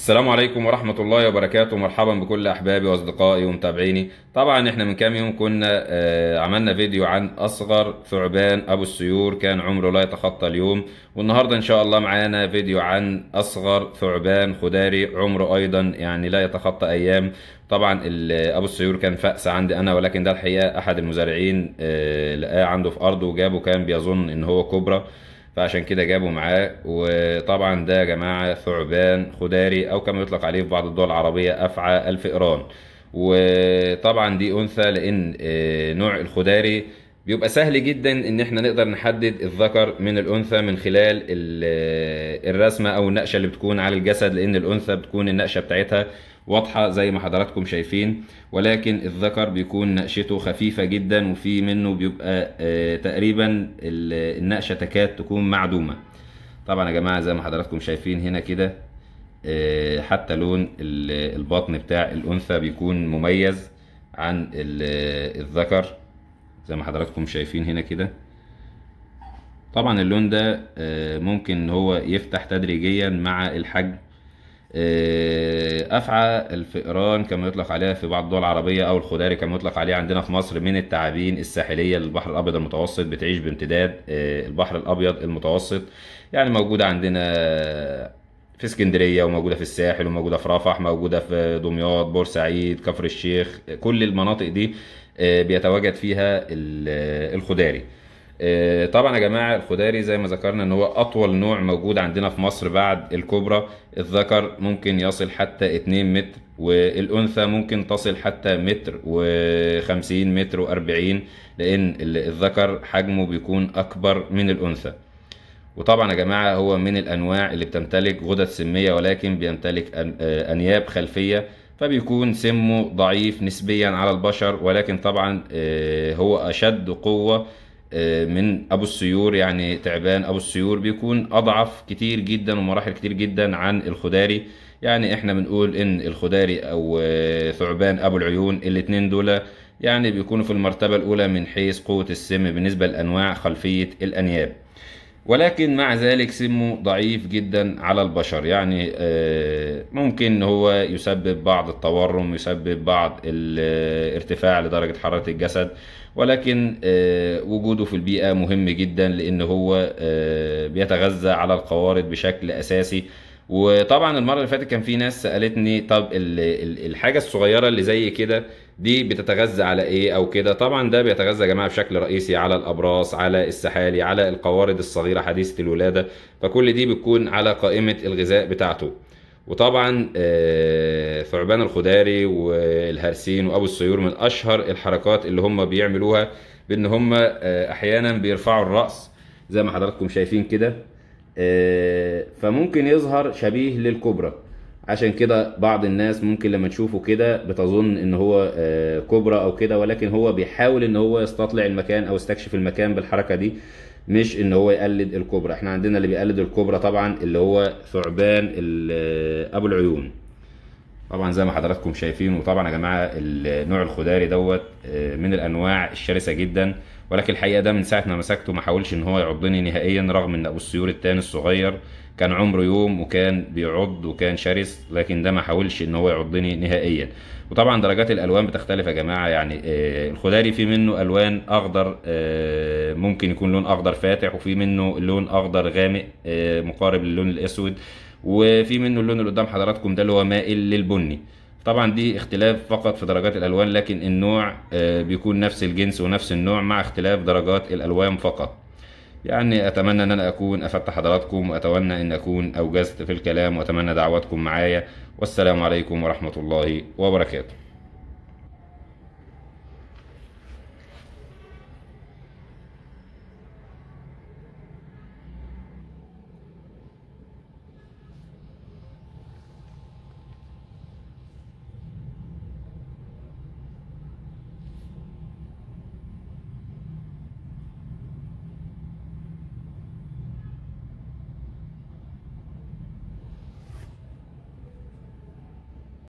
السلام عليكم ورحمة الله وبركاته مرحبا بكل أحبابي وأصدقائي ومتابعيني طبعا احنا من كام يوم كنا آه، عملنا فيديو عن أصغر ثعبان أبو السيور كان عمره لا يتخطى اليوم والنهاردة إن شاء الله معانا فيديو عن أصغر ثعبان خداري عمره أيضا يعني لا يتخطى أيام طبعا آه، أبو السيور كان فأس عندي أنا ولكن ده الحقيقة أحد المزارعين آه، لقاه عنده في أرضه وجابه كان بيظن إن هو كبرى فعشان كده جابوا معاه وطبعا ده يا جماعه ثعبان خداري او كما يطلق عليه في بعض الدول العربيه افعى الفئران وطبعا دي انثى لان آه، نوع الخداري بيبقى سهل جدا ان احنا نقدر نحدد الذكر من الانثى من خلال الرسمه او النقشه اللي بتكون على الجسد لان الانثى بتكون النقشه بتاعتها واضحه زي ما حضراتكم شايفين ولكن الذكر بيكون نقشته خفيفه جدا وفي منه بيبقى آه، تقريبا النقشه تكاد تكون معدومه طبعا يا جماعه زي ما حضراتكم شايفين هنا كده آه، حتى لون البطن بتاع الانثى بيكون مميز عن الذكر زي ما حضراتكم شايفين هنا كده طبعا اللون ده آه، ممكن ان هو يفتح تدريجيا مع الحجم آه، افعى الفئران كما يطلق عليها في بعض الدول العربيه او الخداري كما يطلق عليها عندنا في مصر من التعابين الساحليه للبحر الابيض المتوسط بتعيش بامتداد آه، البحر الابيض المتوسط يعني موجوده عندنا في اسكندريه وموجوده في الساحل وموجوده في رفح موجوده في دمياط بورسعيد كفر الشيخ كل المناطق دي آه، بيتواجد فيها آه، الخداري آه، طبعا يا جماعه الخداري زي ما ذكرنا ان هو اطول نوع موجود عندنا في مصر بعد الكوبرا الذكر ممكن يصل حتى 2 متر والانثى ممكن تصل حتى متر و50 متر و40 لان الذكر حجمه بيكون اكبر من الانثى وطبعا يا جماعه هو من الانواع اللي بتمتلك غدد سميه ولكن بيمتلك انياب خلفيه فبيكون سمه ضعيف نسبيا على البشر ولكن طبعا آه، هو أشد قوة آه، من أبو السيور يعني تعبان أبو السيور بيكون أضعف كتير جدا ومراحل كتير جدا عن الخداري يعني احنا بنقول ان الخداري او آه، ثعبان ابو العيون الاتنين دول يعني بيكونوا في المرتبة الاولى من حيث قوة السم بالنسبة لانواع خلفية الانياب ولكن مع ذلك سمه ضعيف جدا على البشر يعني آه، ممكن ان هو يسبب بعض التورم يسبب بعض الارتفاع لدرجة حرارة الجسد ولكن آه، وجوده في البيئة مهم جدا لان هو آه، بيتغذى على القوارض بشكل اساسي وطبعا المره اللي فاتت كان في ناس سالتني طب الحاجه الصغيره اللي زي كده دي بتتغذى على ايه او كده طبعا ده بيتغذى يا جماعه بشكل رئيسي على الابراص على السحالي على القوارض الصغيره حديثه الولاده فكل دي بتكون على قائمه الغذاء بتاعته وطبعا آه، ثعبان الخداري والهرسين وابو السيور من اشهر الحركات اللي هم بيعملوها بان هم آه، احيانا بيرفعوا الراس زي ما حضراتكم شايفين كده آه، فممكن يظهر شبيه للكوبرا عشان كده بعض الناس ممكن لما تشوفه كده بتظن ان هو آه، كوبرا او كده ولكن هو بيحاول ان هو يستطلع المكان او يستكشف المكان بالحركه دي مش ان هو يقلد الكوبرا احنا عندنا اللي بيقلد الكوبرا طبعا اللي هو ثعبان آه، ابو العيون طبعا زي ما حضراتكم شايفين وطبعا يا جماعه النوع الخضاري دوت آه، من الانواع الشرسه جدا ولكن الحقيقه ده من ساعه ما مسكته ما حاولش ان هو يعضني نهائيا رغم ان ابو السيور التاني الصغير كان عمره يوم وكان بيعض وكان شرس لكن ده ما حاولش ان هو يعضني نهائيا وطبعا درجات الالوان بتختلف يا جماعه يعني آه الخداري في منه الوان اخضر آه ممكن يكون لون اخضر فاتح وفي منه لون اخضر غامق آه مقارب للون الاسود وفي منه اللون اللي قدام حضراتكم ده اللي هو مائل للبني طبعا دي اختلاف فقط في درجات الالوان لكن النوع آه، بيكون نفس الجنس ونفس النوع مع اختلاف درجات الالوان فقط يعني اتمنى ان انا اكون افدت حضراتكم واتمنى ان اكون اوجزت في الكلام واتمنى دعواتكم معايا والسلام عليكم ورحمه الله وبركاته